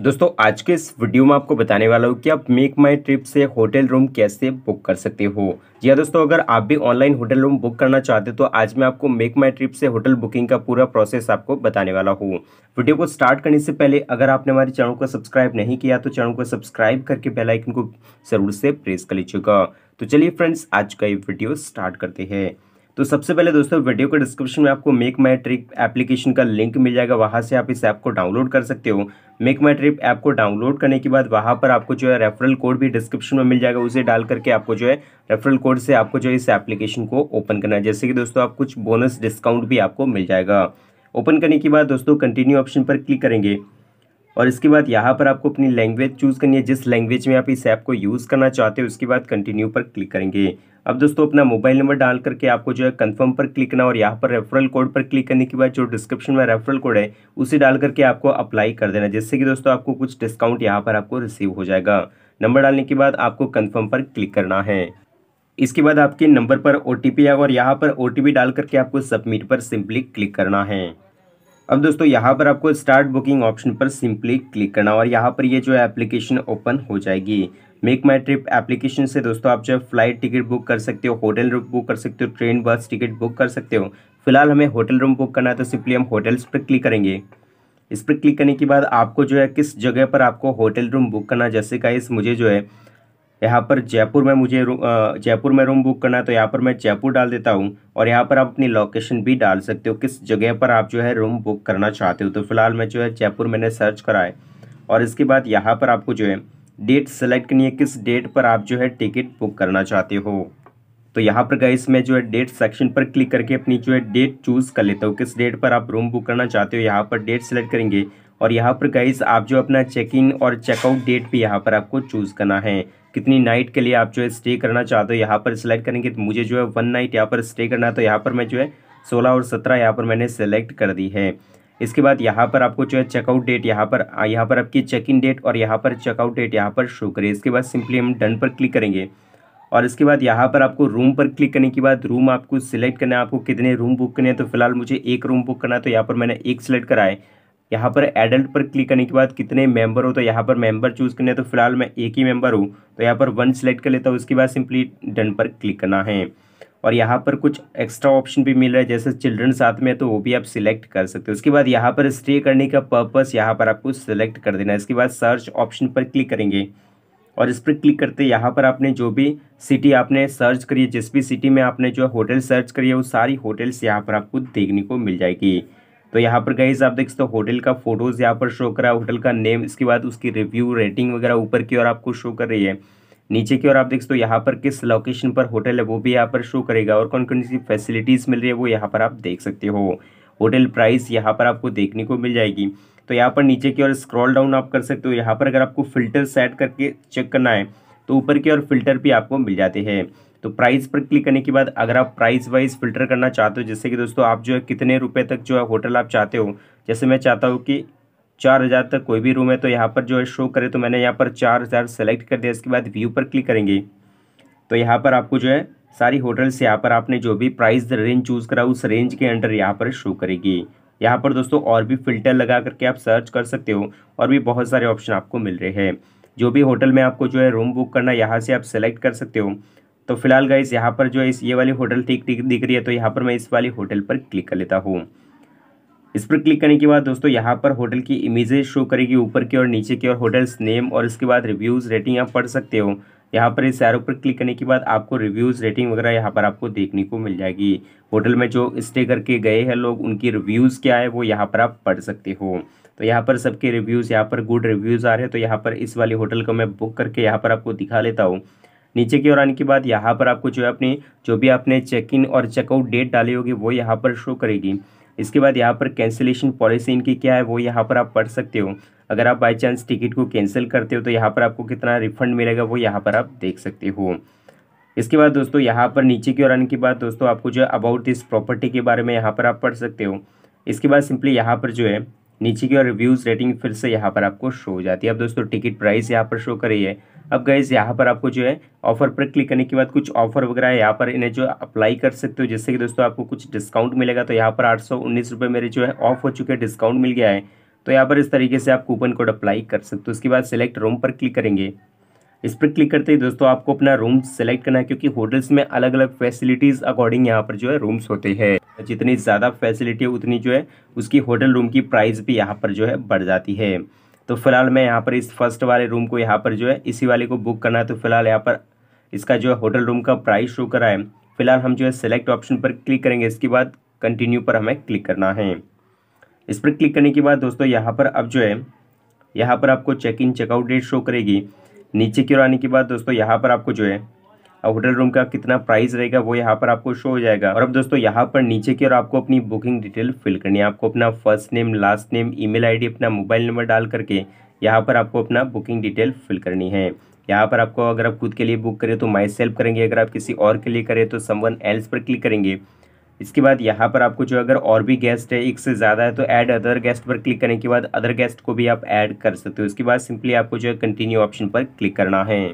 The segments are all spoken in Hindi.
दोस्तों आज के इस वीडियो में आपको बताने वाला हूँ कि आप मेक माई ट्रिप से होटल रूम कैसे बुक कर सकते हो जी हाँ दोस्तों अगर आप भी ऑनलाइन होटल रूम बुक करना चाहते हो तो आज मैं आपको मेक माई ट्रिप से होटल बुकिंग का पूरा प्रोसेस आपको बताने वाला हूँ वीडियो को स्टार्ट करने से पहले अगर आपने हमारे चैनल को सब्सक्राइब नहीं किया तो चैनल को सब्सक्राइब करके बेलाइकन को जरूर से प्रेस कर लीजिएगा तो चलिए फ्रेंड्स आज का ये वीडियो स्टार्ट करते हैं तो सबसे पहले दोस्तों वीडियो के डिस्क्रिप्शन में आपको मेक माई ट्रिप एप्लीकेशन का लिंक मिल जाएगा वहाँ से आप इस ऐप को डाउनलोड कर सकते हो मेक माई ट्रिप ऐप को डाउनलोड करने के बाद वहाँ पर आपको जो है रेफरल कोड भी डिस्क्रिप्शन में मिल जाएगा उसे डाल करके आपको जो है रेफरल कोड से आपको जो है इस एप्लीकेशन को ओपन करना है जैसे कि दोस्तों आप कुछ बोनस डिस्काउंट भी आपको मिल जाएगा ओपन करने के बाद दोस्तों कंटिन्यू ऑप्शन पर क्लिक करेंगे और इसके बाद यहाँ पर आपको अपनी लैंग्वेज चूज़ करनी है जिस लैंग्वेज में आप इस ऐप को यूज़ करना चाहते हो उसके बाद कंटिन्यू पर क्लिक करेंगे अब दोस्तों अपना मोबाइल नंबर डाल करके आपको जो है कंफर्म पर क्लिक करना और यहाँ पर रेफरल कोड पर क्लिक करने के बाद जो डिस्क्रिप्शन में रेफरल कोड है उसे डाल करके आपको अप्लाई कर देना जिससे कि दोस्तों आपको कुछ डिस्काउंट यहाँ पर आपको रिसीव हो जाएगा नंबर डालने के बाद आपको कन्फर्म पर क्लिक करना है इसके बाद आपके नंबर पर ओ टी आएगा और यहाँ पर ओ डाल करके आपको सबमिट पर सिंपली क्लिक करना है अब दोस्तों यहाँ पर आपको स्टार्ट बुकिंग ऑप्शन पर सिंपली क्लिक करना और यहाँ पर ये जो है एप्लीकेशन ओपन हो जाएगी मेक माई ट्रिप एप्लीकेशन से दोस्तों आप जो फ्लाइट टिकट बुक कर सकते हो होटल रूम बुक कर सकते हो ट्रेन बस टिकट बुक कर सकते हो फिलहाल हमें होटल रूम बुक करना है तो सिंपली हम होटल्स पर क्लिक करेंगे इस पर क्लिक करने के बाद आपको जो है किस जगह पर आपको होटल रूम बुक करना जैसे का इस मुझे जो है यहाँ पर जयपुर में मुझे जयपुर में रूम बुक करना है तो यहाँ पर मैं जयपुर डाल देता हूँ और यहाँ पर आप अपनी लोकेशन भी डाल सकते हो किस जगह पर आप जो है रूम बुक करना चाहते हो तो फिलहाल मैं जो है जयपुर मैंने सर्च करा है और इसके बाद यहाँ पर आपको जो है डेट सेलेक्ट करनी है किस डेट पर आप जो है टिकट बुक करना चाहते हो तो यहाँ पर गाइस मैं जो है डेट सेक्शन पर क्लिक करके अपनी जो है डेट चूज़ कर लेता हूँ किस डेट पर आप रूम बुक करना चाहते हो यहाँ पर डेट सेलेक्ट करेंगे और यहाँ पर गाइज आप जो अपना चेक इन और चेकआउट डेट भी यहाँ पर आपको चूज़ करना है कितनी नाइट के लिए आप जो है स्टे करना चाहते हो यहाँ पर सिलेक्ट करेंगे तो मुझे जो है वन नाइट यहाँ पर स्टे करना है तो यहाँ पर मैं जो है सोलह और सत्रह यहाँ पर मैंने सेलेक्ट कर दी है इसके बाद यहाँ पर आपको जो है चेकआउट डेट यहाँ पर यहाँ पर आपकी चेक इन डेट और यहाँ पर चेकआउट डेट यहाँ पर शो करें इसके बाद सिंपली हम डन पर क्लिक करेंगे और इसके बाद यहाँ पर आपको रूम पर क्लिक करने के बाद रूम आपको सिलेक्ट करना है आपको कितने रूम बुक करने हैं तो फिलहाल मुझे एक रूम बुक करना है तो यहाँ पर मैंने एक सिलेक्ट कराए यहाँ पर एडल्ट पर क्लिक करने के बाद कितने मेंबर हो तो यहाँ पर मेंबर चूज़ करने तो फिलहाल मैं एक ही मेंबर हूँ तो यहाँ पर वन सेलेक्ट कर लेता हूँ उसके बाद सिंपली डन पर क्लिक करना है और यहाँ पर कुछ एक्स्ट्रा ऑप्शन भी मिल रहा है जैसे चिल्ड्रन साथ में तो वो भी आप सिलेक्ट कर सकते हो उसके बाद यहाँ पर स्टे करने का पर्पस यहाँ पर आपको सिलेक्ट कर देना है इसके बाद सर्च ऑप्शन पर क्लिक करेंगे और इस पर क्लिक करते यहाँ पर आपने जो भी सिटी आपने सर्च करी है जिस भी सिटी में आपने जो होटल सर्च करी है वो सारी होटल्स यहाँ पर आपको देखने को मिल जाएगी तो यहाँ पर गाइज आप देख सकते हो होटल का फोटोज़ यहाँ पर शो करा होटल का नेम इसके बाद उसकी रिव्यू रेटिंग वगैरह ऊपर की ओर आपको शो कर रही है नीचे की ओर आप देख सकते हो यहाँ पर किस लोकेशन पर होटल है वो भी यहाँ पर शो करेगा और कौन कौन सी फैसिलिटीज़ मिल रही है वो यहाँ पर आप देख सकते हो होटल प्राइस यहाँ पर आपको देखने को मिल जाएगी तो यहाँ पर नीचे की ओर स्क्रॉल डाउन आप कर सकते हो यहाँ पर अगर आपको फिल्टर सेट करके चेक करना है तो ऊपर की ओर फिल्टर भी आपको मिल जाते हैं तो प्राइस पर क्लिक करने के बाद अगर आप प्राइस वाइज फिल्टर करना चाहते हो जैसे कि दोस्तों आप जो है कितने रुपये तक जो है होटल आप चाहते हो जैसे मैं चाहता हूँ कि चार हज़ार तक कोई भी रूम है तो यहाँ पर जो है शो करे तो मैंने यहाँ पर चार हज़ार सेलेक्ट कर दिया इसके बाद व्यू पर क्लिक करेंगे तो यहाँ पर आपको जो है सारी होटल्स यहाँ पर आपने जो भी प्राइस रेंज चूज़ करा उस रेंज के अंडर यहाँ पर शो करेगी यहाँ पर दोस्तों और भी फिल्टर लगा करके आप सर्च कर सकते हो और भी बहुत सारे ऑप्शन आपको मिल रहे हैं जो भी होटल में आपको जो है रूम बुक करना यहाँ से आप सेलेक्ट कर सकते हो तो फिलहाल गाइस यहाँ पर जो है इस ये वाली होटल ठीक ठीक दिख रही है तो यहाँ पर मैं इस वाली होटल पर क्लिक कर लेता हूँ इस पर क्लिक करने के बाद दोस्तों यहाँ पर होटल की इमेजेस शो करेगी ऊपर की और नीचे की और होटल्स नेम और इसके बाद रिव्यूज़ रेटिंग आप पढ़ सकते हो यहाँ पर इस सैरों पर क्लिक करने के बाद आपको रिव्यूज़ रेटिंग वगैरह यहाँ पर आपको देखने को मिल जाएगी होटल में जो स्टे करके गए हैं लोग उनकी रिव्यूज़ क्या है वो यहाँ पर आप पढ़ सकते हो तो यहाँ पर सबके रिव्यूज़ यहाँ पर गुड रिव्यूज़ आ रहे हैं तो यहाँ पर इस वाली होटल को मैं बुक करके यहाँ पर आपको दिखा लेता हूँ नीचे की ओर आने के बाद यहाँ पर आपको जो है अपनी जो भी आपने चेक इन और चेकआउट डेट डाली होगी वो यहाँ पर शो करेगी इसके बाद यहाँ पर कैंसिलेशन पॉलिसी इनकी क्या है वो यहाँ पर आप पढ़ सकते हो अगर आप बाई चांस टिकट को कैंसिल करते हो तो यहाँ पर आपको कितना रिफंड मिलेगा वो यहाँ पर आप देख सकते हो इसके बाद दोस्तों यहाँ पर नीचे की ओर आने के बाद दोस्तों आपको जो है अबाउट दिस प्रॉपर्टी के बारे में यहाँ पर आप पढ़ सकते हो इसके बाद सिंपली यहाँ पर जो है नीचे की और रिव्यूज़ रेटिंग फिर से यहाँ पर आपको शो हो जाती है अब दोस्तों टिकट प्राइस यहाँ पर शो कर रही है अब गाइज यहाँ पर आपको जो है ऑफर पर क्लिक करने के बाद कुछ ऑफर वगैरह यहाँ पर इन्हें जो अप्लाई कर सकते हो जैसे कि दोस्तों आपको कुछ डिस्काउंट मिलेगा तो यहाँ पर आठ सौ उन्नीस रुपये मेरे जो है ऑफ हो चुके हैं डिस्काउंट मिल गया है तो यहाँ पर इस तरीके से आप कूपन कोड अप्लाई कर सकते हो उसके बाद सिलेक्ट रोम पर क्लिक करेंगे इस पर क्लिक करते ही दोस्तों आपको अपना रूम सेलेक्ट करना है क्योंकि होटल्स में अलग अलग फैसिलिटीज़ अकॉर्डिंग यहाँ पर जो है रूम्स होते हैं जितनी ज़्यादा फैसिलिटी है उतनी जो है उसकी होटल रूम की प्राइस भी यहाँ पर जो है बढ़ जाती है तो फिलहाल मैं यहाँ पर इस फर्स्ट वाले रूम को यहाँ पर जो है इसी वाले को बुक करना है तो फिलहाल यहाँ पर इसका जो है होटल रूम का प्राइस शो करा है फिलहाल हम जो है सेलेक्ट ऑप्शन पर क्लिक करेंगे इसके बाद कंटिन्यू पर हमें क्लिक करना है इस पर क्लिक करने के बाद दोस्तों यहाँ पर अब जो है यहाँ पर आपको check in checkout date show करेगी नीचे की ओर आने के बाद दोस्तों यहाँ पर आपको जो है होटल रूम का कितना प्राइस रहेगा वो यहाँ पर आपको शो हो जाएगा और अब दोस्तों यहाँ पर नीचे की ओर आपको अपनी बुकिंग डिटेल फिल करनी है आपको अपना first name last name email ID अपना मोबाइल नंबर डाल करके यहाँ पर आपको अपना बुकिंग डिटेल फिल करनी है यहाँ पर आपको अगर आप खुद के लिए बुक करें तो माई सेल्फ करेंगे अगर आप किसी और के लिए करें तो समवन एल्स पर क्लिक करेंगे इसके बाद यहाँ पर आपको जो अगर और भी गेस्ट है एक से ज़्यादा है तो ऐड अदर गेस्ट पर क्लिक करने के बाद अदर गेस्ट को भी आप ऐड कर सकते हो इसके बाद सिंपली आपको जो है कंटिन्यू ऑप्शन पर क्लिक करना है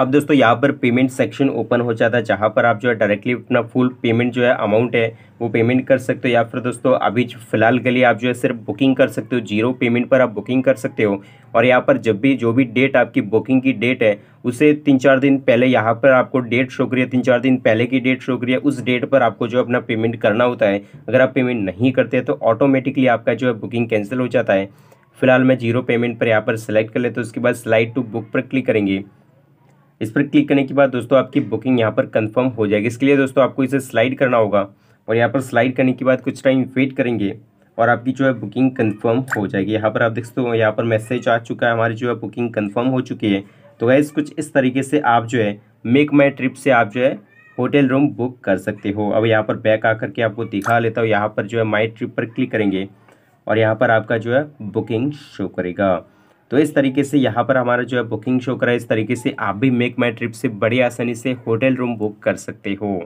अब दोस्तों यहाँ पर पेमेंट सेक्शन ओपन हो जाता है जहाँ पर आप जो है डायरेक्टली अपना फुल पेमेंट जो है अमाउंट है वो पेमेंट कर सकते हो या फिर दोस्तों अभी फिलहाल के लिए आप जो है सिर्फ बुकिंग कर सकते हो जीरो पेमेंट पर आप बुकिंग कर सकते हो और यहाँ पर जब भी जो भी डेट आपकी बुकिंग की डेट है उसे तीन चार दिन पहले यहाँ पर आपको डेट शो करिए तीन चार दिन पहले की डेट शो करिए उस डेट पर आपको जो अपना पेमेंट करना होता है अगर आप पेमेंट नहीं करते तो ऑटोमेटिकली आपका जो है बुकिंग कैंसिल हो जाता है फिलहाल मैं जीरो पेमेंट पर यहाँ पर सेलेक्ट कर लेता तो हूँ उसके बाद स्लाइड टू बुक पर क्लिक करेंगे इस पर क्लिक करने के बाद दोस्तों आपकी बुकिंग यहाँ पर कंफर्म हो जाएगी इसके लिए दोस्तों आपको इसे स्लाइड करना होगा और यहाँ पर स्लाइड करने के बाद कुछ टाइम वेट करेंगे और आपकी जो है बुकिंग कंफर्म हो जाएगी यहाँ पर आप देख सकते हो यहाँ पर मैसेज आ चुका है हमारी जो है बुकिंग कंफर्म हो चुकी है तो वैस कुछ इस तरीके से आप जो है मेक माई ट्रिप से आप जो है होटल रूम बुक कर सकते हो अब यहाँ पर बैक आकर के आपको दिखा लेता हूँ यहाँ पर जो है माई ट्रिप पर क्लिक करेंगे और यहाँ पर आपका जो है बुकिंग शो करेगा तो इस तरीके से यहाँ पर हमारा जो है बुकिंग शो करा है इस तरीके से आप भी मेक माई ट्रिप से बड़ी आसानी से होटल रूम बुक कर सकते हो